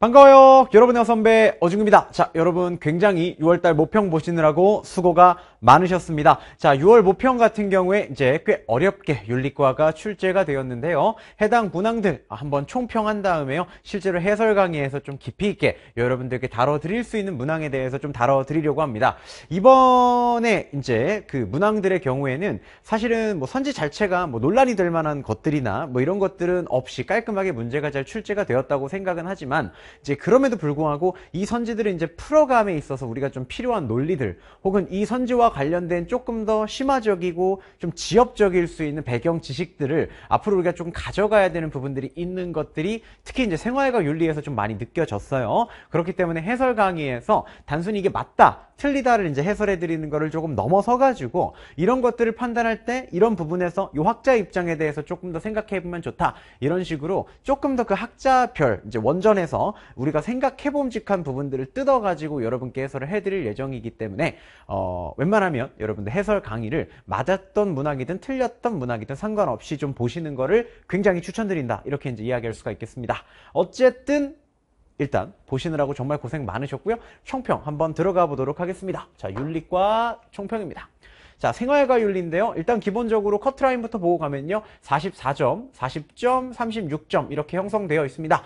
반가워요 여러분의 선배 어중입니다 자 여러분 굉장히 6월달 모평 보시느라고 수고가 많으셨습니다 자 6월 모평 같은 경우에 이제 꽤 어렵게 윤리과가 출제가 되었는데요 해당 문항들 한번 총평한 다음에요 실제로 해설 강의에서 좀 깊이 있게 여러분들께 다뤄드릴 수 있는 문항에 대해서 좀 다뤄드리려고 합니다 이번에 이제 그 문항들의 경우에는 사실은 뭐 선지 자체가 뭐 논란이 될 만한 것들이나 뭐 이런 것들은 없이 깔끔하게 문제가 잘 출제가 되었다고 생각은 하지만 이제 그럼에도 불구하고 이 선지들을 이제 풀어감에 있어서 우리가 좀 필요한 논리들 혹은 이 선지와 관련된 조금 더 심화적이고 좀 지엽적일 수 있는 배경 지식들을 앞으로 우리가 좀 가져가야 되는 부분들이 있는 것들이 특히 이제 생활과 윤리에서 좀 많이 느껴졌어요. 그렇기 때문에 해설 강의에서 단순히 이게 맞다, 틀리다를 이제 해설해 드리는 거를 조금 넘어서 가지고 이런 것들을 판단할 때 이런 부분에서 이 학자 입장에 대해서 조금 더 생각해 보면 좋다. 이런 식으로 조금 더 그 학자별 이제 원전에서 우리가 생각해봄직한 부분들을 뜯어가지고 여러분께 해설을 해드릴 예정이기 때문에 어, 웬만하면 여러분들 해설 강의를 맞았던 문학이든 틀렸던 문학이든 상관없이 좀 보시는 거를 굉장히 추천드린다 이렇게 이제 이야기할 수가 있겠습니다 어쨌든 일단 보시느라고 정말 고생 많으셨고요 총평 한번 들어가 보도록 하겠습니다 자 윤리과 총평입니다 자 생활과 윤리인데요 일단 기본적으로 커트라인부터 보고 가면요 44점, 40점, 36점 이렇게 형성되어 있습니다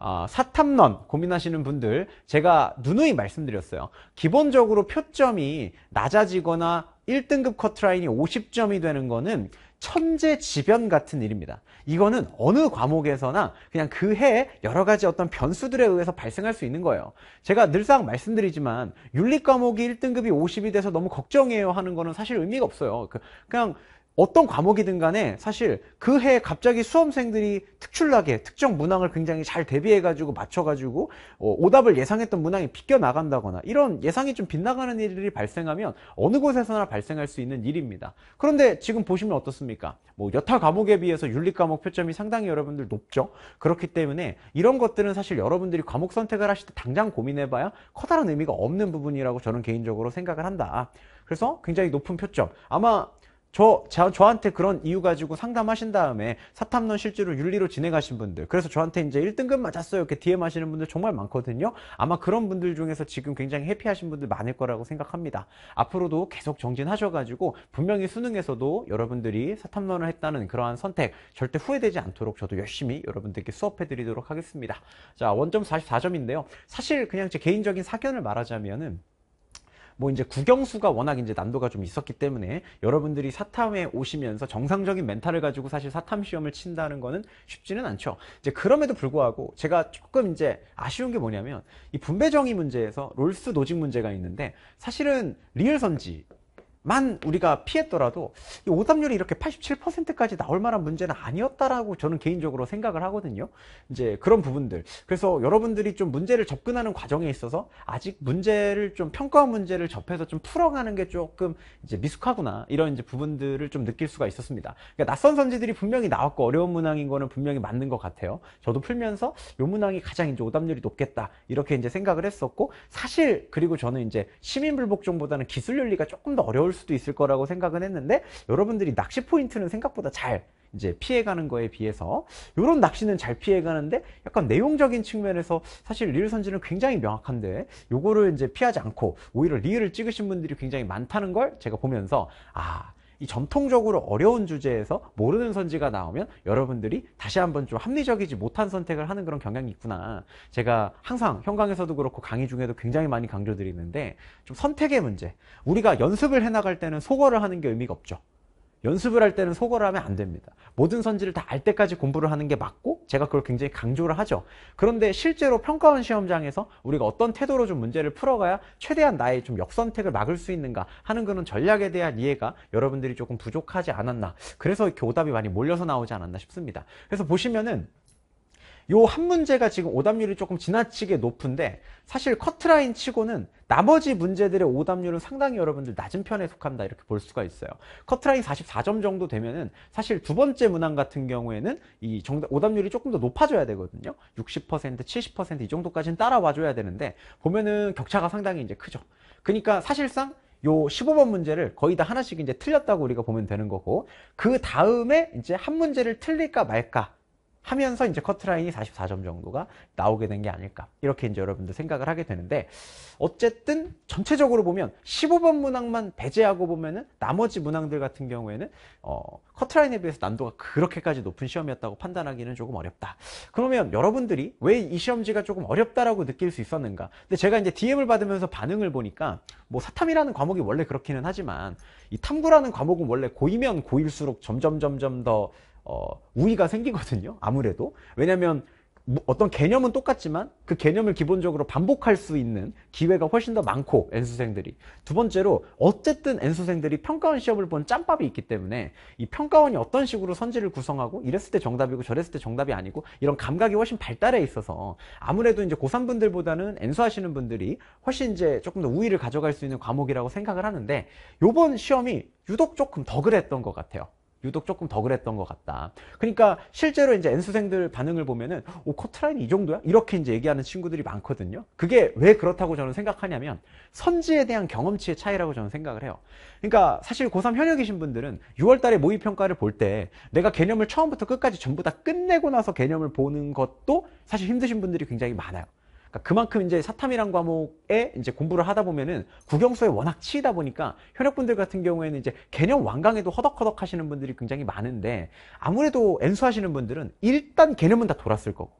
어, 사탐론 고민하시는 분들 제가 누누이 말씀드렸어요 기본적으로 표점이 낮아지거나 1등급 커트라인이 50점이 되는 거는 천재지변 같은 일입니다 이거는 어느 과목에서나 그냥 그 해 여러 가지 어떤 변수들에 의해서 발생할 수 있는 거예요 제가 늘상 말씀드리지만 윤리 과목이 1등급이 50이 돼서 너무 걱정해요 하는 거는 사실 의미가 없어요 그, 그냥 어떤 과목이든 간에 사실 그 해에 갑자기 수험생들이 특출나게 특정 문항을 굉장히 잘 대비해가지고 맞춰가지고 어, 오답을 예상했던 문항이 비껴나간다거나 이런 예상이 좀 빗나가는 일들이 발생하면 어느 곳에서나 발생할 수 있는 일입니다. 그런데 지금 보시면 어떻습니까? 뭐 여타 과목에 비해서 윤리 과목 표점이 상당히 여러분들 높죠? 그렇기 때문에 이런 것들은 사실 여러분들이 과목 선택을 하실 때 당장 고민해봐야 커다란 의미가 없는 부분이라고 저는 개인적으로 생각을 한다. 그래서 굉장히 높은 표점. 아마 저, 저, 저한테 그런 이유 가지고 상담하신 다음에 사탐론 실제로 윤리로 진행하신 분들 그래서 저한테 이제 1등급 맞았어요 이렇게 DM 하시는 분들 정말 많거든요 아마 그런 분들 중에서 지금 굉장히 해피하신 분들 많을 거라고 생각합니다 앞으로도 계속 정진하셔가지고 분명히 수능에서도 여러분들이 사탐론을 했다는 그러한 선택 절대 후회되지 않도록 저도 열심히 여러분들께 수업해 드리도록 하겠습니다 자 원점 44점인데요 사실 그냥 제 개인적인 사견을 말하자면은 뭐 이제 국영수가 워낙 이제 난도가 좀 있었기 때문에 여러분들이 사탐에 오시면서 정상적인 멘탈을 가지고 사실 사탐 시험을 친다는 거는 쉽지는 않죠. 이제 그럼에도 불구하고 제가 조금 이제 아쉬운 게 뭐냐면 이 분배 정의 문제에서 롤스 노직 문제가 있는데 사실은 리을 선지 만 우리가 피했더라도 이 오답률이 이렇게 87%까지 나올 만한 문제는 아니었다라고 저는 개인적으로 생각을 하거든요. 이제 그런 부분들. 그래서 여러분들이 좀 문제를 접근하는 과정에 있어서 아직 문제를 좀 평가 문제를 접해서 좀 풀어가는 게 조금 이제 미숙하구나 이런 이제 부분들을 좀 느낄 수가 있었습니다. 그러니까 낯선 선지들이 분명히 나왔고 어려운 문항인 거는 분명히 맞는 것 같아요. 저도 풀면서 요 문항이 가장 이제 오답률이 높겠다 이렇게 이제 생각을 했었고 사실 그리고 저는 이제 시민불복종보다는 기술윤리가 조금 더 어려울 수도 있을 거라고 생각은 했는데 여러분들이 낚시 포인트는 생각보다 잘 이제 피해가는 거에 비해서 이런 낚시는 잘 피해가는데 약간 내용적인 측면에서 사실 리을 선지는 굉장히 명확한데 요거를 이제 피하지 않고 오히려 리을을 찍으신 분들이 굉장히 많다는 걸 제가 보면서 아이 전통적으로 어려운 주제에서 모르는 선지가 나오면 여러분들이 다시 한번 좀 합리적이지 못한 선택을 하는 그런 경향이 있구나. 제가 항상 현강에서도 그렇고 강의 중에도 굉장히 많이 강조드리는데 좀 선택의 문제. 우리가 연습을 해나갈 때는 소거를 하는 게 의미가 없죠. 연습을 할 때는 속어를 하면 안 됩니다. 모든 선지를 다 알 때까지 공부를 하는 게 맞고 제가 그걸 굉장히 강조를 하죠. 그런데 실제로 평가원 시험장에서 우리가 어떤 태도로 좀 문제를 풀어가야 최대한 나의 좀 역선택을 막을 수 있는가 하는 그런 전략에 대한 이해가 여러분들이 조금 부족하지 않았나. 그래서 이렇게 오답이 많이 몰려서 나오지 않았나 싶습니다. 그래서 보시면은 요한 문제가 지금 오답률이 조금 지나치게 높은데 사실 커트라인 치고는 나머지 문제들의 오답률은 상당히 여러분들 낮은 편에 속한다 이렇게 볼 수가 있어요 커트라인 44점 정도 되면은 사실 두 번째 문항 같은 경우에는 이 정답 오답률이 조금 더 높아져야 되거든요 60% 70%이 정도까지는 따라와 줘야 되는데 보면은 격차가 상당히 이제 크죠 그러니까 사실상 요 15번 문제를 거의 다 하나씩 이제 틀렸다고 우리가 보면 되는 거고 그 다음에 이제 한 문제를 틀릴까 말까 하면서 이제 커트라인이 44점 정도가 나오게 된 게 아닐까 이렇게 이제 여러분들 생각을 하게 되는데 어쨌든 전체적으로 보면 15번 문항만 배제하고 보면은 나머지 문항들 같은 경우에는 어, 커트라인에 비해서 난도가 그렇게까지 높은 시험이었다고 판단하기는 조금 어렵다 그러면 여러분들이 왜 이 시험지가 조금 어렵다라고 느낄 수 있었는가 근데 제가 이제 DM을 받으면서 반응을 보니까 뭐 사탐이라는 과목이 원래 그렇기는 하지만 이 탐구라는 과목은 원래 고이면 고일수록 점점 점점 더 어, 우위가 생기거든요. 아무래도. 왜냐면 뭐 어떤 개념은 똑같지만 그 개념을 기본적으로 반복할 수 있는 기회가 훨씬 더 많고 N수생들이 두 번째로 어쨌든 N수생들이 평가원 시험을 본 짬밥이 있기 때문에 이 평가원이 어떤 식으로 선지를 구성하고 이랬을 때 정답이고 저랬을 때 정답이 아니고 이런 감각이 훨씬 발달해 있어서 아무래도 이제 고3 분들보다는 N수 하시는 분들이 훨씬 이제 조금 더 우위를 가져갈 수 있는 과목이라고 생각을 하는데 요번 시험이 유독 조금 더 그랬던 것 같아요 유독 조금 더 그랬던 것 같다. 그러니까 실제로 이제 N수생들 반응을 보면은 오코트라인이 정도야? 이렇게 이제 얘기하는 친구들이 많거든요. 그게 왜 그렇다고 저는 생각하냐면 선지에 대한 경험치의 차이라고 저는 생각을 해요. 그러니까 사실 고3 현역이신 분들은 6월 달에 모의 평가를 볼 때 내가 개념을 처음부터 끝까지 전부 다 끝내고 나서 개념을 보는 것도 사실 힘드신 분들이 굉장히 많아요. 그러니까 그만큼 이제 사탐이란 과목에 이제 공부를 하다 보면은 국영수에 워낙 치이다 보니까 현역분들 같은 경우에는 이제 개념 완강에도 허덕허덕 하시는 분들이 굉장히 많은데 아무래도 엔수 하시는 분들은 일단 개념은 다 돌았을 거고.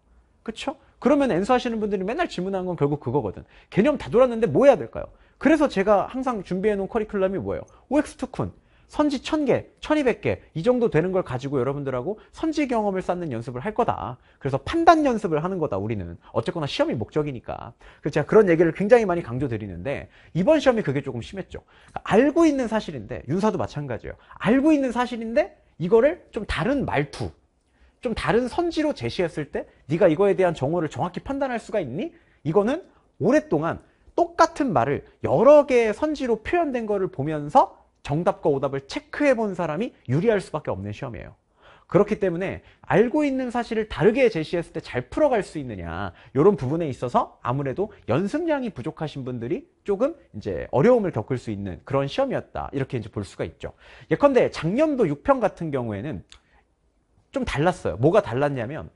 그쵸 그러면 엔수 하시는 분들이 맨날 질문하는 건 결국 그거거든. 개념 다 돌았는데 뭐 해야 될까요? 그래서 제가 항상 준비해 놓은 커리큘럼이 뭐예요? OX2쿤. 선지 1000개, 1200개 이 정도 되는 걸 가지고 여러분들하고 선지 경험을 쌓는 연습을 할 거다. 그래서 판단 연습을 하는 거다 우리는. 어쨌거나 시험이 목적이니까. 그래서 제가 그런 얘기를 굉장히 많이 강조드리는데 이번 시험이 그게 조금 심했죠. 그러니까 알고 있는 사실인데 윤사도 마찬가지예요. 알고 있는 사실인데 이거를 좀 다른 말투, 좀 다른 선지로 제시했을 때 네가 이거에 대한 정보를 정확히 판단할 수가 있니? 이거는 오랫동안 똑같은 말을 여러 개의 선지로 표현된 거를 보면서 정답과 오답을 체크해 본 사람이 유리할 수밖에 없는 시험이에요. 그렇기 때문에 알고 있는 사실을 다르게 제시했을 때 잘 풀어갈 수 있느냐 이런 부분에 있어서 아무래도 연습량이 부족하신 분들이 조금 이제 어려움을 겪을 수 있는 그런 시험이었다 이렇게 이제 볼 수가 있죠 예컨대 작년도 6편 같은 경우에는 좀 달랐어요 뭐가 달랐냐면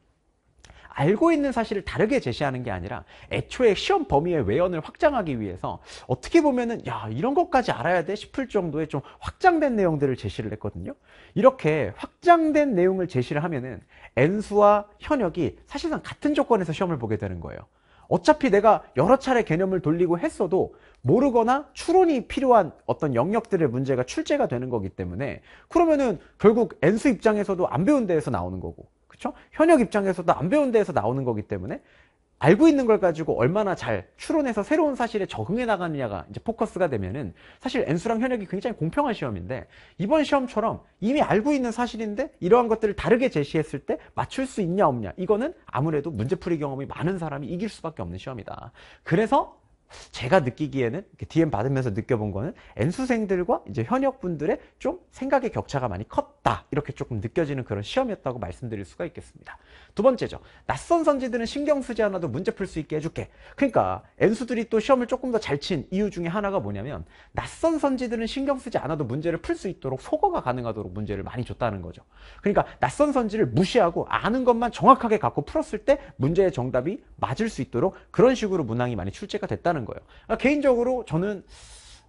알고 있는 사실을 다르게 제시하는 게 아니라 애초에 시험 범위의 외연을 확장하기 위해서 어떻게 보면은 야 이런 것까지 알아야 돼 싶을 정도의 좀 확장된 내용들을 제시를 했거든요. 이렇게 확장된 내용을 제시를 하면은 N수와 현역이 사실상 같은 조건에서 시험을 보게 되는 거예요. 어차피 내가 여러 차례 개념을 돌리고 했어도 모르거나 추론이 필요한 어떤 영역들의 문제가 출제가 되는 거기 때문에 그러면은 결국 N수 입장에서도 안 배운 데에서 나오는 거고 그렇죠? 현역 입장에서도 안 배운 데에서 나오는 거기 때문에 알고 있는 걸 가지고 얼마나 잘 추론해서 새로운 사실에 적응해 나가느냐가 이제 포커스가 되면은 사실 n 수랑 현역이 굉장히 공평한 시험인데 이번 시험처럼 이미 알고 있는 사실인데 이러한 것들을 다르게 제시했을 때 맞출 수 있냐 없냐 이거는 아무래도 문제풀이 경험이 많은 사람이 이길 수밖에 없는 시험이다. 그래서 제가 느끼기에는 DM 받으면서 느껴본 거는 N수생들과 이제 현역분들의 좀 생각의 격차가 많이 컸 어다 이렇게 조금 느껴지는 그런 시험이었다고 말씀드릴 수가 있겠습니다. 두 번째죠. 낯선 선지들은 신경 쓰지 않아도 문제 풀 수 있게 해줄게. 그러니까 N수들이 또 시험을 조금 더 잘 친 이유 중에 하나가 뭐냐면 낯선 선지들은 신경 쓰지 않아도 문제를 풀 수 있도록 속어가 가능하도록 문제를 많이 줬다는 거죠. 그러니까 낯선 선지를 무시하고 아는 것만 정확하게 갖고 풀었을 때 문제의 정답이 맞을 수 있도록 그런 식으로 문항이 많이 출제가 됐다는 거예요. 그러니까 개인적으로 저는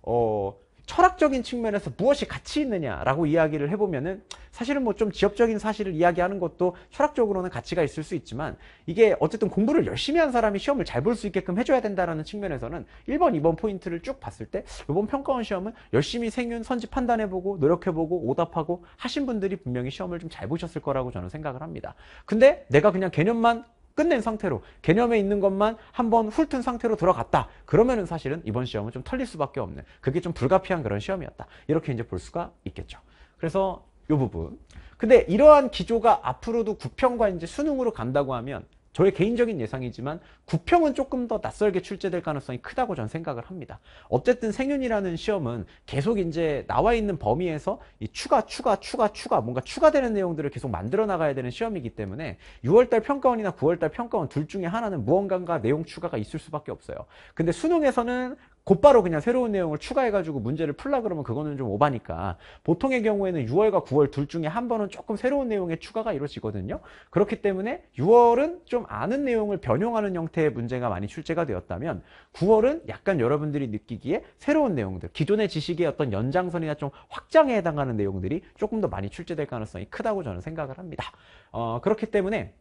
어, 철학적인 측면에서 무엇이 가치 있느냐라고 이야기를 해보면은 사실은 뭐 좀 지엽적인 사실을 이야기하는 것도 철학적으로는 가치가 있을 수 있지만 이게 어쨌든 공부를 열심히 한 사람이 시험을 잘 볼 수 있게끔 해줘야 된다라는 측면에서는 1번, 2번 포인트를 쭉 봤을 때 이번 평가원 시험은 열심히 생윤 선지 판단해보고 노력해보고 오답하고 하신 분들이 분명히 시험을 좀 잘 보셨을 거라고 저는 생각을 합니다. 근데 내가 그냥 개념만 끝낸 상태로 개념에 있는 것만 한번 훑은 상태로 들어갔다 그러면은 사실은 이번 시험은 좀 털릴 수밖에 없는 그게 좀 불가피한 그런 시험이었다 이렇게 이제 볼 수가 있겠죠 그래서 이 부분 근데 이러한 기조가 앞으로도 구평과 이제 수능으로 간다고 하면 저의 개인적인 예상이지만 구평은 조금 더 낯설게 출제될 가능성이 크다고 저는 생각을 합니다. 어쨌든 생윤이라는 시험은 계속 이제 나와 있는 범위에서 이 추가, 추가, 추가, 추가 뭔가 추가되는 내용들을 계속 만들어 나가야 되는 시험이기 때문에 6월달 평가원이나 9월달 평가원 둘 중에 하나는 무언가가 내용 추가가 있을 수밖에 없어요. 근데 수능에서는 곧바로 그냥 새로운 내용을 추가해가지고 문제를 풀라 그러면 그거는 좀 오바니까 보통의 경우에는 6월과 9월 둘 중에 한 번은 조금 새로운 내용의 추가가 이루어지거든요. 그렇기 때문에 6월은 좀 아는 내용을 변형하는 형태의 문제가 많이 출제가 되었다면 9월은 약간 여러분들이 느끼기에 새로운 내용들, 기존의 지식의 어떤 연장선이나 좀 확장에 해당하는 내용들이 조금 더 많이 출제될 가능성이 크다고 저는 생각을 합니다. 어, 그렇기 때문에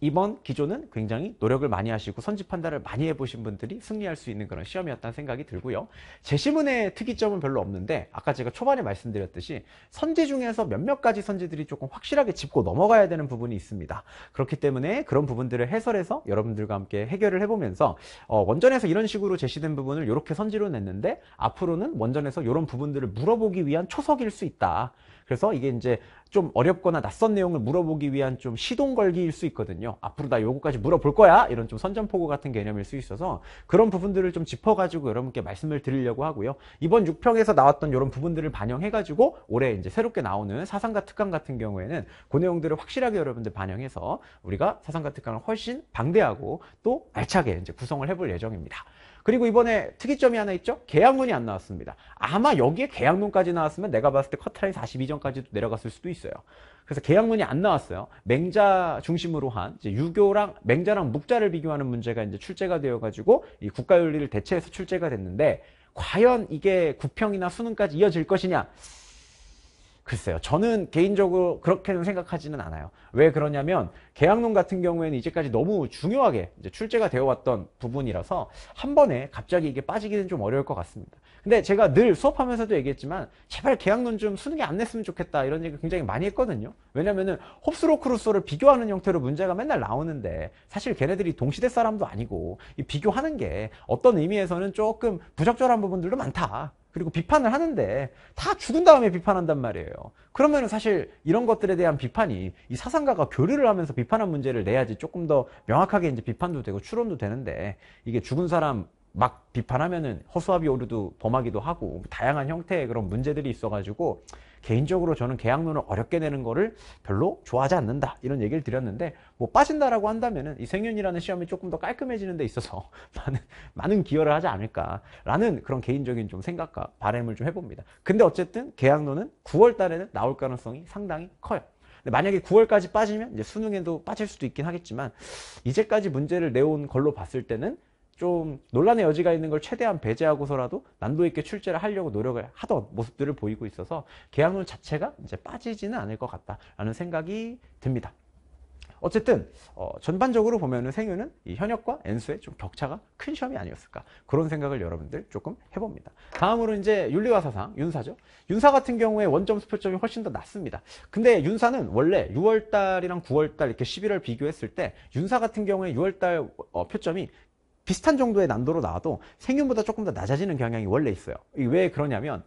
이번 기조는 굉장히 노력을 많이 하시고 선지 판단을 많이 해보신 분들이 승리할 수 있는 그런 시험이었다는 생각이 들고요. 제시문의 특이점은 별로 없는데 아까 제가 초반에 말씀드렸듯이 선지 중에서 몇몇 가지 선지들이 조금 확실하게 짚고 넘어가야 되는 부분이 있습니다. 그렇기 때문에 그런 부분들을 해설해서 여러분들과 함께 해결을 해보면서 어, 원전에서 이런 식으로 제시된 부분을 이렇게 선지로 냈는데 앞으로는 원전에서 이런 부분들을 물어보기 위한 초석일 수 있다. 그래서 이게 이제 좀 어렵거나 낯선 내용을 물어보기 위한 좀 시동 걸기일 수 있거든요. 앞으로 나 요거까지 물어볼 거야. 이런 좀 선전포고 같은 개념일 수 있어서 그런 부분들을 좀 짚어가지고 여러분께 말씀을 드리려고 하고요. 이번 6평에서 나왔던 이런 부분들을 반영해가지고 올해 이제 새롭게 나오는 사상가 특강 같은 경우에는 그 내용들을 확실하게 여러분들 반영해서 우리가 사상가 특강을 훨씬 방대하고 또 알차게 이제 구성을 해볼 예정입니다. 그리고 이번에 특이점이 하나 있죠? 계약문이 안 나왔습니다. 아마 여기에 계약문까지 나왔으면 내가 봤을 때 커트라인 4 2점까지도 내려갔을 수도 있어요. 그래서 계약문이 안 나왔어요. 맹자 중심으로 한 유교랑 맹자랑 묵자를 비교하는 문제가 이제 출제가 되어가지고 이 국가윤리를 대체해서 출제가 됐는데 과연 이게 국평이나 수능까지 이어질 것이냐? 글쎄요. 저는 개인적으로 그렇게는 생각하지는 않아요. 왜 그러냐면 계약론 같은 경우에는 이제까지 너무 중요하게 출제가 되어 왔던 부분이라서 한 번에 갑자기 이게 빠지기는 좀 어려울 것 같습니다. 근데 제가 늘 수업하면서도 얘기했지만 제발 계약론 좀 수능에 안 냈으면 좋겠다 이런 얘기 굉장히 많이 했거든요. 왜냐면은 홉스로 크루소를 비교하는 형태로 문제가 맨날 나오는데 사실 걔네들이 동시대 사람도 아니고 이 비교하는 게 어떤 의미에서는 조금 부적절한 부분들도 많다. 그리고 비판을 하는데 다 죽은 다음에 비판한단 말이에요. 그러면 사실 이런 것들에 대한 비판이 이 사상가가 교류를 하면서 비판한 문제를 내야지 조금 더 명확하게 이제 비판도 되고 추론도 되는데 이게 죽은 사람 막 비판하면은 허수아비 오류도 범하기도 하고 다양한 형태의 그런 문제들이 있어가지고 개인적으로 저는 계약론을 어렵게 내는 거를 별로 좋아하지 않는다 이런 얘기를 드렸는데 뭐 빠진다라고 한다면은 이 생윤이라는 시험이 조금 더 깔끔해지는 데 있어서 많은 많은 기여를 하지 않을까라는 그런 개인적인 좀 생각과 바램을 좀 해봅니다. 근데 어쨌든 계약론은 9월 달에는 나올 가능성이 상당히 커요. 만약에 9월까지 빠지면 이제 수능에도 빠질 수도 있긴 하겠지만 이제까지 문제를 내온 걸로 봤을 때는 좀 논란의 여지가 있는 걸 최대한 배제하고서라도 난도 있게 출제를 하려고 노력을 하던 모습들을 보이고 있어서 계약론 자체가 이제 빠지지는 않을 것 같다라는 생각이 듭니다. 어쨌든 어, 전반적으로 보면은 생유는 이 현역과 엔수의 좀 격차가 큰 시험이 아니었을까 그런 생각을 여러분들 조금 해봅니다. 다음으로 이제 윤리와 사상 윤사죠. 윤사 같은 경우에 원점수 표점이 훨씬 더 낮습니다. 근데 윤사는 원래 6월달이랑 9월달 이렇게 11월 비교했을 때 윤사 같은 경우에 6월달 어, 표점이 비슷한 정도의 난도로 나와도 생윤보다 조금 더 낮아지는 경향이 원래 있어요. 왜 그러냐면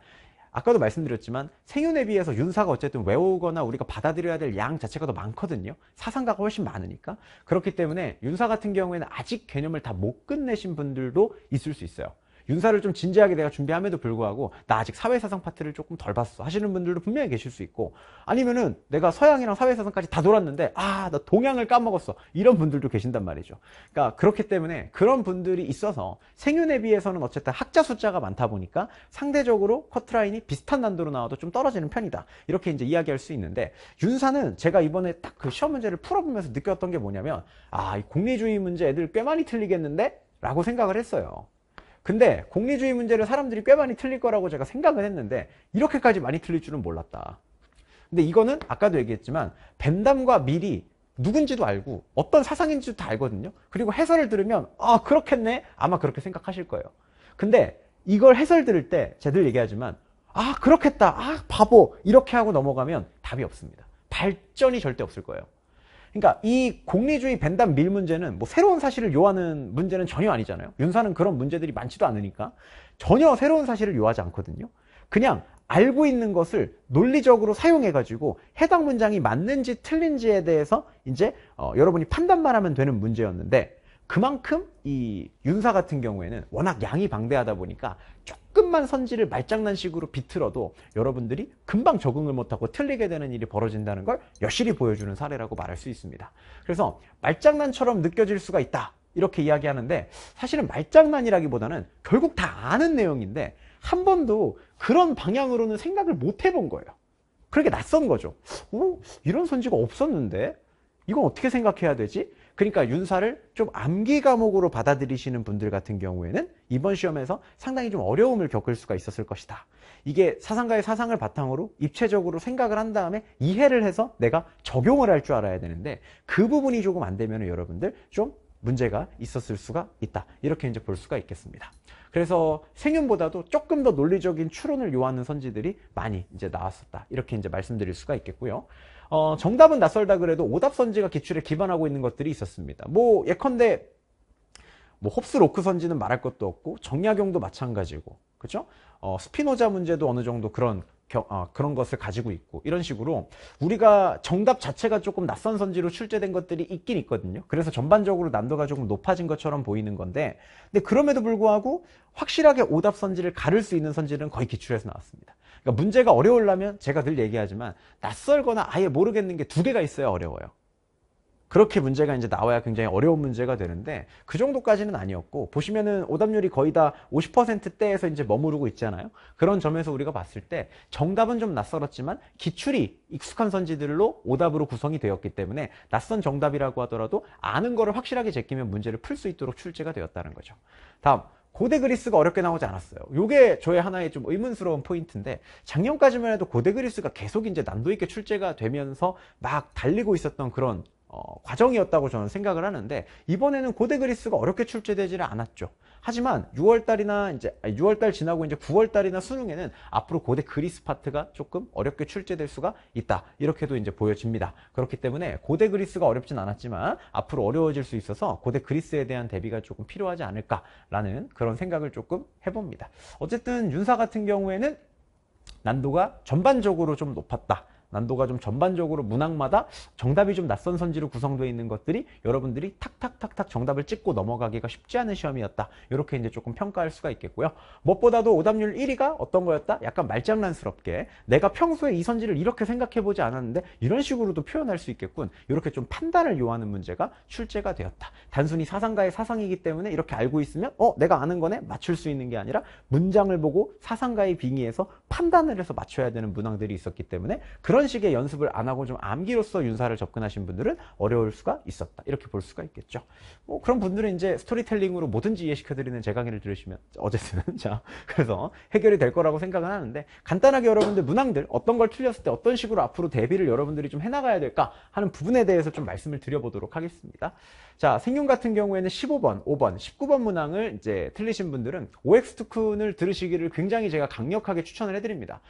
아까도 말씀드렸지만 생윤에 비해서 윤사가 어쨌든 외우거나 우리가 받아들여야 될 양 자체가 더 많거든요 사상가가 훨씬 많으니까 그렇기 때문에 윤사 같은 경우에는 아직 개념을 다 못 끝내신 분들도 있을 수 있어요 윤사를 좀 진지하게 내가 준비함에도 불구하고 나 아직 사회사상 파트를 조금 덜 봤어 하시는 분들도 분명히 계실 수 있고 아니면은 내가 서양이랑 사회사상까지 다 돌았는데 아 나 동양을 까먹었어 이런 분들도 계신단 말이죠 그러니까 그렇기 때문에 그런 분들이 있어서 생윤에 비해서는 어쨌든 학자 숫자가 많다 보니까 상대적으로 커트라인이 비슷한 난도로 나와도 좀 떨어지는 편이다 이렇게 이제 이야기할 수 있는데 윤사는 제가 이번에 딱 그 시험 문제를 풀어보면서 느꼈던 게 뭐냐면 아 이 공리주의 문제 애들 꽤 많이 틀리겠는데 라고 생각을 했어요 근데 공리주의 문제를 사람들이 꽤 많이 틀릴 거라고 제가 생각을 했는데 이렇게까지 많이 틀릴 줄은 몰랐다. 근데 이거는 아까도 얘기했지만 벤담과 밀이 누군지도 알고 어떤 사상인지도 다 알거든요. 그리고 해설을 들으면 아 그렇겠네 아마 그렇게 생각하실 거예요. 근데 이걸 해설 들을 때 제들 얘기하지만 아 그렇겠다 아 바보 이렇게 하고 넘어가면 답이 없습니다. 발전이 절대 없을 거예요. 그러니까 이 공리주의 벤담 밀 문제는 뭐 새로운 사실을 요하는 문제는 전혀 아니잖아요. 윤사는 그런 문제들이 많지도 않으니까 전혀 새로운 사실을 요하지 않거든요. 그냥 알고 있는 것을 논리적으로 사용해가지고 해당 문장이 맞는지 틀린지에 대해서 이제 어, 여러분이 판단만 하면 되는 문제였는데 그만큼 이 윤사 같은 경우에는 워낙 양이 방대하다 보니까 조금만 선지를 말장난식으로 비틀어도 여러분들이 금방 적응을 못하고 틀리게 되는 일이 벌어진다는 걸 여실히 보여주는 사례라고 말할 수 있습니다. 그래서 말장난처럼 느껴질 수가 있다. 이렇게 이야기하는데 사실은 말장난이라기보다는 결국 다 아는 내용인데 한 번도 그런 방향으로는 생각을 못 해본 거예요. 그렇게 낯선 거죠. 오, 이런 선지가 없었는데 이건 어떻게 생각해야 되지? 그러니까 윤사를 좀 암기 과목으로 받아들이시는 분들 같은 경우에는 이번 시험에서 상당히 좀 어려움을 겪을 수가 있었을 것이다. 이게 사상가의 사상을 바탕으로 입체적으로 생각을 한 다음에 이해를 해서 내가 적용을 할 줄 알아야 되는데 그 부분이 조금 안 되면 여러분들 좀 문제가 있었을 수가 있다. 이렇게 이제 볼 수가 있겠습니다. 그래서 생윤보다도 조금 더 논리적인 추론을 요하는 선지들이 많이 이제 나왔었다. 이렇게 이제 말씀드릴 수가 있겠고요. 어, 정답은 낯설다 그래도 오답 선지가 기출에 기반하고 있는 것들이 있었습니다. 뭐 예컨대 뭐 홉스 로크 선지는 말할 것도 없고 정약용도 마찬가지고 그렇죠? 어, 스피노자 문제도 어느 정도 그런 겨, 어, 그런 것을 가지고 있고 이런 식으로 우리가 정답 자체가 조금 낯선 선지로 출제된 것들이 있긴 있거든요. 그래서 전반적으로 난도가 조금 높아진 것처럼 보이는 건데 근데 그럼에도 불구하고 확실하게 오답 선지를 가를 수 있는 선지는 거의 기출에서 나왔습니다. 그러니까 문제가 어려우려면 제가 늘 얘기하지만 낯설거나 아예 모르겠는 게 두 개가 있어야 어려워요. 그렇게 문제가 이제 나와야 굉장히 어려운 문제가 되는데 그 정도까지는 아니었고 보시면은 오답률이 거의 다 50%대에서 이제 머무르고 있잖아요. 그런 점에서 우리가 봤을 때 정답은 좀 낯설었지만 기출이 익숙한 선지들로 오답으로 구성이 되었기 때문에 낯선 정답이라고 하더라도 아는 거를 확실하게 제끼면 문제를 풀 수 있도록 출제가 되었다는 거죠. 다음 고대 그리스가 어렵게 나오지 않았어요. 요게 저의 하나의 좀 의문스러운 포인트인데 작년까지만 해도 고대 그리스가 계속 이제 난도 있게 출제가 되면서 막 달리고 있었던 그런 어, 과정이었다고 저는 생각을 하는데 이번에는 고대 그리스가 어렵게 출제되지를 않았죠. 하지만 6월달이나 이제 6월달 아, 지나고 이제 9월달이나 수능에는 앞으로 고대 그리스 파트가 조금 어렵게 출제될 수가 있다. 이렇게도 이제 보여집니다. 그렇기 때문에 고대 그리스가 어렵진 않았지만 앞으로 어려워질 수 있어서 고대 그리스에 대한 대비가 조금 필요하지 않을까라는 그런 생각을 조금 해봅니다. 어쨌든 윤사 같은 경우에는 난도가 전반적으로 좀 높았다. 난도가 좀 전반적으로 문항마다 정답이 좀 낯선 선지로 구성되어 있는 것들이 여러분들이 탁탁탁탁 정답을 찍고 넘어가기가 쉽지 않은 시험이었다. 이렇게 이제 조금 평가할 수가 있겠고요. 무엇보다도 오답률 1위가 어떤 거였다? 약간 말장난스럽게 내가 평소에 이 선지를 이렇게 생각해보지 않았는데 이런 식으로도 표현할 수 있겠군. 이렇게 좀 판단을 요하는 문제가 출제가 되었다. 단순히 사상가의 사상이기 때문에 이렇게 알고 있으면 어 내가 아는 거네 맞출 수 있는 게 아니라 문장을 보고 사상가의 빙의에서 판단을 해서 맞춰야 되는 문항들이 있었기 때문에 그런 이런 식의 연습을 안 하고 좀 암기로서 윤사를 접근하신 분들은 어려울 수가 있었다. 이렇게 볼 수가 있겠죠. 뭐 그런 분들은 이제 스토리텔링으로 뭐든지 이해시켜드리는 제 강의를 들으시면 어쨌든 자 그래서 해결이 될 거라고 생각은 하는데 간단하게 여러분들 문항들 어떤 걸 틀렸을 때 어떤 식으로 앞으로 대비를 여러분들이 좀 해나가야 될까 하는 부분에 대해서 좀 말씀을 드려보도록 하겠습니다. 자 생윤 같은 경우에는 15번, 5번, 19번 문항을 이제 틀리신 분들은 OX 2쿤을 들으시기를 굉장히 제가 강력하게 추천을 해드립니다.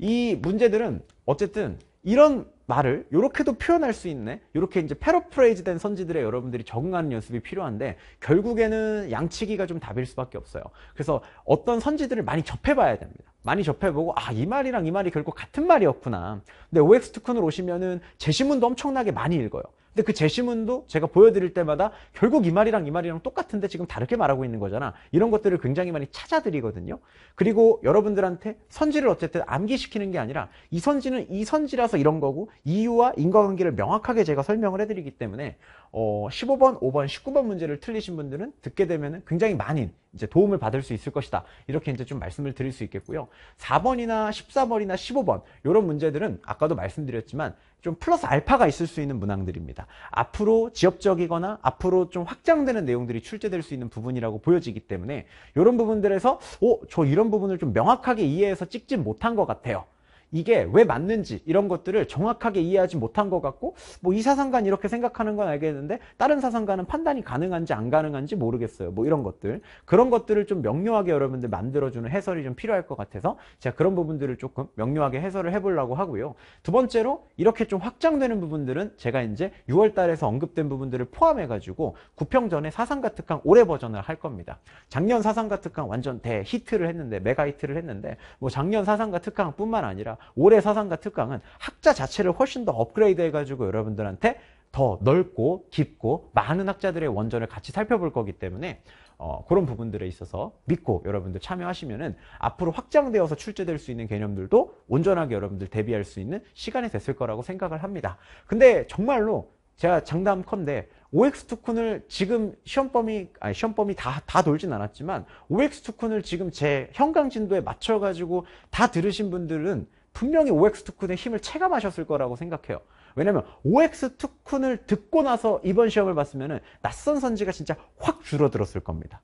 이 문제들은 어쨌든 이런 말을 이렇게도 표현할 수 있네 이렇게 이제 패러프레이즈 된 선지들에 여러분들이 적응하는 연습이 필요한데 결국에는 양치기가 좀 답일 수밖에 없어요 그래서 어떤 선지들을 많이 접해봐야 됩니다 많이 접해보고 아 이 말이랑 이 말이 결국 같은 말이었구나 근데 OX 투큰로 오시면은 제시문도 엄청나게 많이 읽어요 근데 그 제시문도 제가 보여드릴 때마다 결국 이 말이랑 이 말이랑 똑같은데 지금 다르게 말하고 있는 거잖아. 이런 것들을 굉장히 많이 찾아드리거든요. 그리고 여러분들한테 선지를 어쨌든 암기시키는 게 아니라 이 선지는 이 선지라서 이런 거고 이유와 인과관계를 명확하게 제가 설명을 해드리기 때문에 어 15번, 5번, 19번 문제를 틀리신 분들은 듣게 되면 굉장히 많이 이제 도움을 받을 수 있을 것이다. 이렇게 이제 좀 말씀을 드릴 수 있겠고요. 4번이나 14번이나 15번 이런 문제들은 아까도 말씀드렸지만 좀 플러스 알파가 있을 수 있는 문항들입니다. 앞으로 지역적이거나 앞으로 좀 확장되는 내용들이 출제될 수 있는 부분이라고 보여지기 때문에 이런 부분들에서 오, 어, 저 이런 부분을 좀 명확하게 이해해서 찍지 못한 것 같아요. 이게 왜 맞는지 이런 것들을 정확하게 이해하지 못한 것 같고 뭐이 사상관 이렇게 생각하는 건 알겠는데 다른 사상관은 판단이 가능한지 안 가능한지 모르겠어요 뭐 이런 것들 그런 것들을 좀 명료하게 여러분들 만들어주는 해설이 좀 필요할 것 같아서 제가 그런 부분들을 조금 명료하게 해설을 해보려고 하고요 두 번째로 이렇게 좀 확장되는 부분들은 제가 이제 6월 달에서 언급된 부분들을 포함해 가지고 9평 전에 사상가 특강 올해 버전을 할 겁니다 작년 사상가 특강 완전 대 히트를 했는데 메가 히트를 했는데 뭐 작년 사상가 특강뿐만 아니라 올해 사상과 특강은 학자 자체를 훨씬 더 업그레이드 해가지고 여러분들한테 더 넓고 깊고 많은 학자들의 원전을 같이 살펴볼 거기 때문에 어, 그런 부분들에 있어서 믿고 여러분들 참여하시면은 앞으로 확장되어서 출제될 수 있는 개념들도 온전하게 여러분들 대비할 수 있는 시간이 됐을 거라고 생각을 합니다. 근데 정말로 제가 장담컨대 OX 2쿤을 지금 시험범위 아니 시험범위 다다 돌진 않았지만 OX 2쿤을 지금 제형광 진도에 맞춰 가지고 다 들으신 분들은 분명히 OX 투쿤의 힘을 체감하셨을 거라고 생각해요. 왜냐면 OX 투쿤을 듣고 나서 이번 시험을 봤으면 낯선 선지가 진짜 확 줄어들었을 겁니다.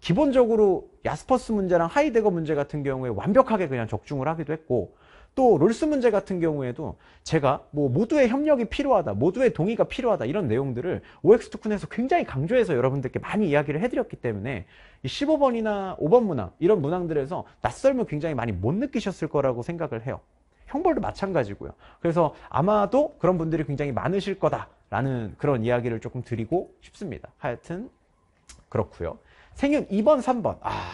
기본적으로 야스퍼스 문제랑 하이데거 문제 같은 경우에 완벽하게 그냥 적중을 하기도 했고 또 롤스 문제 같은 경우에도 제가 뭐 모두의 협력이 필요하다, 모두의 동의가 필요하다 이런 내용들을 OX 투쿤에서 굉장히 강조해서 여러분들께 많이 이야기를 해드렸기 때문에 15번이나 5번 문항 이런 문항들에서 낯설면 굉장히 많이 못 느끼셨을 거라고 생각을 해요. 형벌도 마찬가지고요. 그래서 아마도 그런 분들이 굉장히 많으실 거다라는 그런 이야기를 조금 드리고 싶습니다. 하여튼 그렇고요. 생윤 2번, 3번. 아,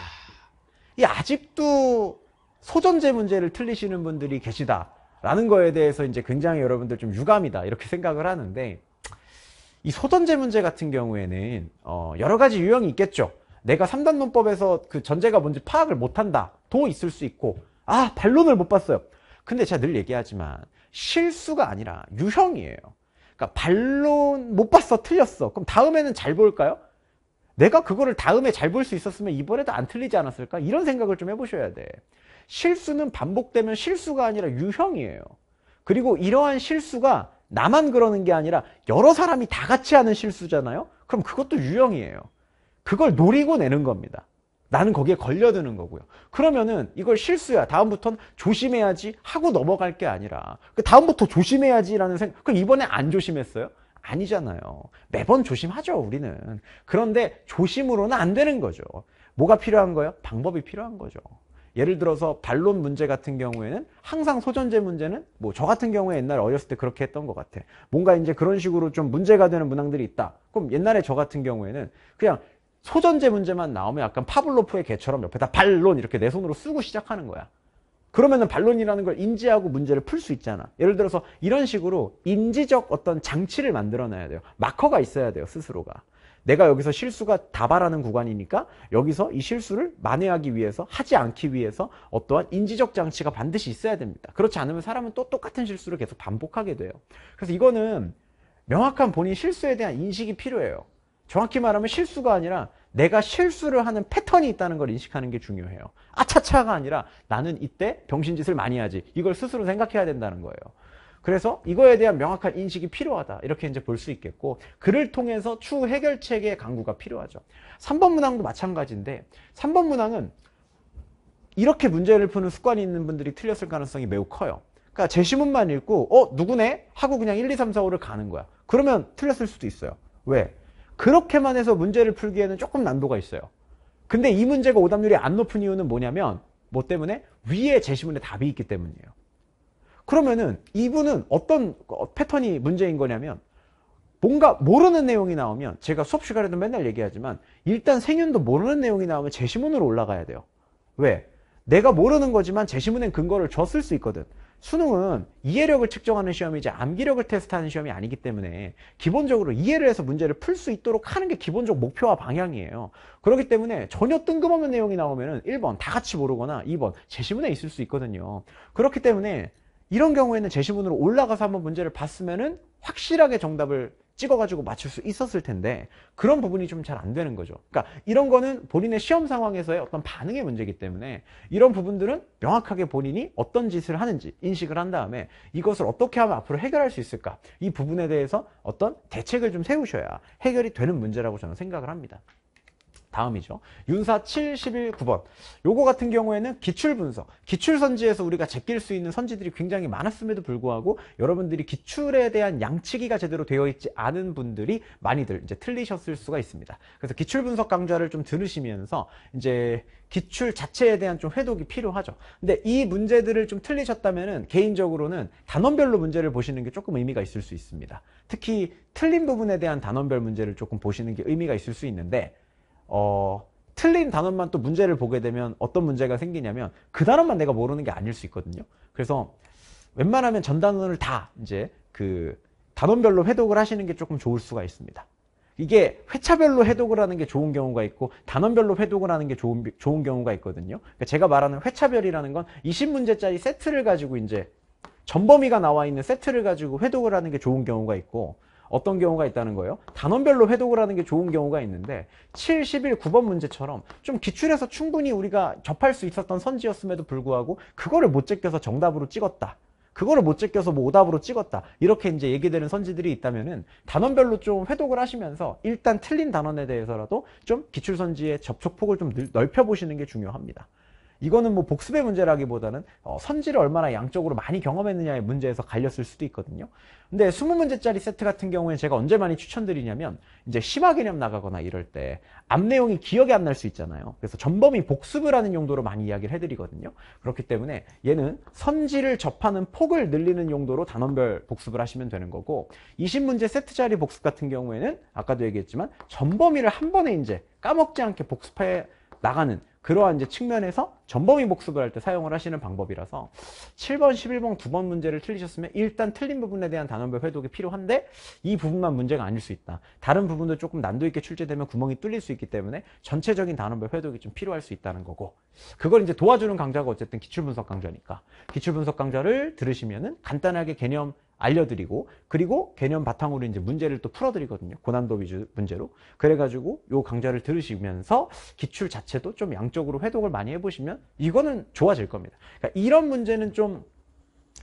이 아직도 소전제 문제를 틀리시는 분들이 계시다라는 거에 대해서 이제 굉장히 여러분들 좀 유감이다 이렇게 생각을 하는데 이 소전제 문제 같은 경우에는 어 여러 가지 유형이 있겠죠. 내가 3단 논법에서 그 전제가 뭔지 파악을 못한다. 도 있을 수 있고 아 반론을 못 봤어요. 근데 제가 늘 얘기하지만 실수가 아니라 유형이에요. 그러니까 반론 못 봤어 틀렸어. 그럼 다음에는 잘 볼까요? 내가 그거를 다음에 잘 볼 수 있었으면 이번에도 안 틀리지 않았을까? 이런 생각을 좀 해보셔야 돼. 실수는 반복되면 실수가 아니라 유형이에요. 그리고 이러한 실수가 나만 그러는 게 아니라 여러 사람이 다 같이 하는 실수잖아요. 그럼 그것도 유형이에요. 그걸 노리고 내는 겁니다. 나는 거기에 걸려드는 거고요. 그러면은 이걸 실수야. 다음부터는 조심해야지 하고 넘어갈 게 아니라 그 다음부터 조심해야지라는 생각. 그럼 이번에 안 조심했어요? 아니잖아요. 매번 조심하죠, 우리는. 그런데 조심으로는 안 되는 거죠. 뭐가 필요한 거예요? 방법이 필요한 거죠. 예를 들어서 반론 문제 같은 경우에는 항상 소전제 문제는 뭐 저 같은 경우에 옛날 어렸을 때 그렇게 했던 것 같아. 뭔가 이제 그런 식으로 좀 문제가 되는 문항들이 있다. 그럼 옛날에 저 같은 경우에는 그냥 소전제 문제만 나오면 약간 파블로프의 개처럼 옆에다 반론 이렇게 내 손으로 쓰고 시작하는 거야. 그러면은 반론이라는 걸 인지하고 문제를 풀 수 있잖아. 예를 들어서 이런 식으로 인지적 어떤 장치를 만들어놔야 돼요. 마커가 있어야 돼요, 스스로가. 내가 여기서 실수가 다발하는 구간이니까 여기서 이 실수를 만회하기 위해서 하지 않기 위해서 어떠한 인지적 장치가 반드시 있어야 됩니다. 그렇지 않으면 사람은 또 똑같은 실수를 계속 반복하게 돼요. 그래서 이거는 명확한 본인 실수에 대한 인식이 필요해요. 정확히 말하면 실수가 아니라 내가 실수를 하는 패턴이 있다는 걸 인식하는 게 중요해요. 아차차가 아니라 나는 이때 병신짓을 많이 하지. 이걸 스스로 생각해야 된다는 거예요. 그래서 이거에 대한 명확한 인식이 필요하다. 이렇게 이제 볼 수 있겠고 그를 통해서 추후 해결책의 강구가 필요하죠. 3번 문항도 마찬가지인데 3번 문항은 이렇게 문제를 푸는 습관이 있는 분들이 틀렸을 가능성이 매우 커요. 그러니까 제시문만 읽고 어 누구네? 하고 그냥 1, 2, 3, 4, 5를 가는 거야. 그러면 틀렸을 수도 있어요. 왜? 그렇게만 해서 문제를 풀기에는 조금 난도가 있어요. 근데 이 문제가 오답률이 안 높은 이유는 뭐냐면 뭐 때문에? 위에 제시문에 답이 있기 때문이에요. 그러면은 이분은 어떤 패턴이 문제인 거냐면 뭔가 모르는 내용이 나오면 제가 수업 시간에도 맨날 얘기하지만 일단 생윤도 모르는 내용이 나오면 제시문으로 올라가야 돼요. 왜? 내가 모르는 거지만 제시문엔 근거를 줬을 수 있거든. 수능은 이해력을 측정하는 시험이지 암기력을 테스트하는 시험이 아니기 때문에 기본적으로 이해를 해서 문제를 풀 수 있도록 하는 게 기본적 목표와 방향이에요. 그렇기 때문에 전혀 뜬금없는 내용이 나오면 1번 다 같이 모르거나 2번 제시문에 있을 수 있거든요. 그렇기 때문에 이런 경우에는 제시문으로 올라가서 한번 문제를 봤으면은 확실하게 정답을 찍어가지고 맞출 수 있었을 텐데 그런 부분이 좀 잘 안 되는 거죠. 그러니까 이런 거는 본인의 시험 상황에서의 어떤 반응의 문제이기 때문에 이런 부분들은 명확하게 본인이 어떤 짓을 하는지 인식을 한 다음에 이것을 어떻게 하면 앞으로 해결할 수 있을까 이 부분에 대해서 어떤 대책을 좀 세우셔야 해결이 되는 문제라고 저는 생각을 합니다. 다음이죠. 윤사 719번. 요거 같은 경우에는 기출 분석, 기출 선지에서 우리가 제낄 수 있는 선지들이 굉장히 많았음에도 불구하고 여러분들이 기출에 대한 양치기가 제대로 되어 있지 않은 분들이 많이들 이제 틀리셨을 수가 있습니다. 그래서 기출 분석 강좌를 좀 들으시면서 이제 기출 자체에 대한 좀 회독이 필요하죠. 근데 이 문제들을 좀 틀리셨다면은 개인적으로는 단원별로 문제를 보시는 게 조금 의미가 있을 수 있습니다. 특히 틀린 부분에 대한 단원별 문제를 조금 보시는 게 의미가 있을 수 있는데 어, 틀린 단원만또 문제를 보게 되면 어떤 문제가 생기냐면 그단원만 내가 모르는 게 아닐 수 있거든요. 그래서 웬만하면 전단원을다 이제 그 단원별로 해독을 하시는 게 조금 좋을 수가 있습니다. 이게 회차별로 해독을 하는 게 좋은 경우가 있고 단원별로 해독을 하는 게 좋은, 좋은 경우가 있거든요. 그러니까 제가 말하는 회차별이라는 건 20문제짜리 세트를 가지고 이제 전범위가 나와 있는 세트를 가지고 회독을 하는 게 좋은 경우가 있고 어떤 경우가 있다는 거예요? 단원별로 회독을 하는 게 좋은 경우가 있는데 7, 11, 9번 문제처럼 좀 기출에서 충분히 우리가 접할 수 있었던 선지였음에도 불구하고 그거를 못 제껴서 정답으로 찍었다. 그거를 못 제껴서 뭐 오답으로 찍었다. 이렇게 이제 얘기되는 선지들이 있다면은 단원별로 좀 회독을 하시면서 일단 틀린 단원에 대해서라도 좀 기출선지의 접촉폭을 좀 넓혀보시는 게 중요합니다. 이거는 뭐 복습의 문제라기보다는 어, 선지를 얼마나 양적으로 많이 경험했느냐의 문제에서 갈렸을 수도 있거든요. 근데 20문제짜리 세트 같은 경우에 제가 언제 많이 추천드리냐면 이제 심화 개념 나가거나 이럴 때 앞 내용이 기억이 안 날 수 있잖아요. 그래서 전범이 복습을 하는 용도로 많이 이야기를 해드리거든요. 그렇기 때문에 얘는 선지를 접하는 폭을 늘리는 용도로 단원별 복습을 하시면 되는 거고 20문제 세트짜리 복습 같은 경우에는 아까도 얘기했지만 전범위를 한 번에 이제 까먹지 않게 복습해 나가는 그러한 이제 측면에서 전범위 복습을 할 때 사용을 하시는 방법이라서 7번, 11번 두번 문제를 틀리셨으면 일단 틀린 부분에 대한 단원별 회독이 필요한데 이 부분만 문제가 아닐 수 있다. 다른 부분도 조금 난도 있게 출제되면 구멍이 뚫릴 수 있기 때문에 전체적인 단원별 회독이 좀 필요할 수 있다는 거고 그걸 이제 도와주는 강좌가 어쨌든 기출분석 강좌니까 기출분석 강좌를 들으시면은 간단하게 개념 알려드리고 그리고 개념 바탕으로 이제 문제를 또 풀어드리거든요. 고난도 위주 문제로. 그래가지고 요 강좌를 들으시면서 기출 자체도 좀 양적으로 회독을 많이 해보시면 이거는 좋아질 겁니다. 그러니까 이런 문제는 좀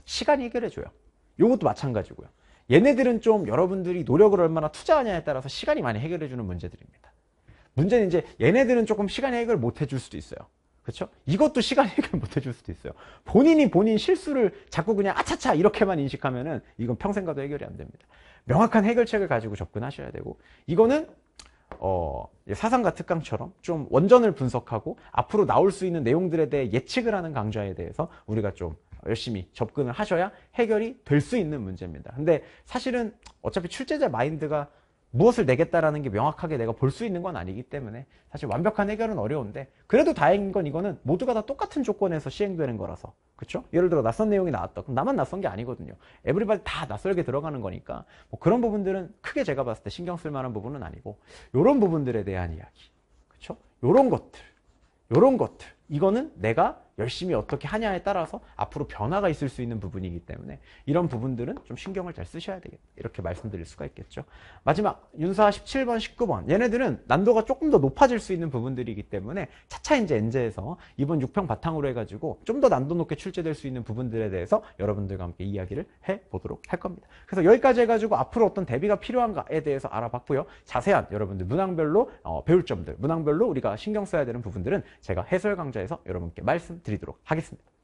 시간이 해결해줘요. 요것도 마찬가지고요. 얘네들은 좀 여러분들이 노력을 얼마나 투자하냐에 따라서 시간이 많이 해결해주는 문제들입니다. 문제는 이제 얘네들은 조금 시간 해결 못 해줄 수도 있어요. 그렇죠? 이것도 시간 해결 못 해줄 수도 있어요. 본인이 본인 실수를 자꾸 그냥 아차차 이렇게만 인식하면은 이건 평생 가도 해결이 안 됩니다. 명확한 해결책을 가지고 접근하셔야 되고 이거는 어, 사상과 특강처럼 좀 원전을 분석하고 앞으로 나올 수 있는 내용들에 대해 예측을 하는 강좌에 대해서 우리가 좀 열심히 접근을 하셔야 해결이 될 수 있는 문제입니다. 근데 사실은 어차피 출제자 마인드가 무엇을 내겠다라는 게 명확하게 내가 볼 수 있는 건 아니기 때문에 사실 완벽한 해결은 어려운데 그래도 다행인 건 이거는 모두가 다 똑같은 조건에서 시행되는 거라서 그렇죠? 예를 들어 낯선 내용이 나왔다 그럼 나만 낯선 게 아니거든요 에브리바디 다 낯설게 들어가는 거니까 뭐 그런 부분들은 크게 제가 봤을 때 신경 쓸 만한 부분은 아니고 이런 부분들에 대한 이야기 그렇죠? 이런 것들 이런 것들 이거는 내가 열심히 어떻게 하냐에 따라서 앞으로 변화가 있을 수 있는 부분이기 때문에 이런 부분들은 좀 신경을 잘 쓰셔야 되겠다. 이렇게 말씀드릴 수가 있겠죠. 마지막 윤사 17번, 19번. 얘네들은 난도가 조금 더 높아질 수 있는 부분들이기 때문에 차차 이제 엔제에서 이번 6평 바탕으로 해가지고 좀 더 난도 높게 출제될 수 있는 부분들에 대해서 여러분들과 함께 이야기를 해보도록 할 겁니다. 그래서 여기까지 해가지고 앞으로 어떤 대비가 필요한가에 대해서 알아봤고요. 자세한 여러분들 문항별로 어, 배울 점들, 문항별로 우리가 신경 써야 되는 부분들은 제가 해설 강좌에서 여러분께 말씀 드리도록 하겠습니다.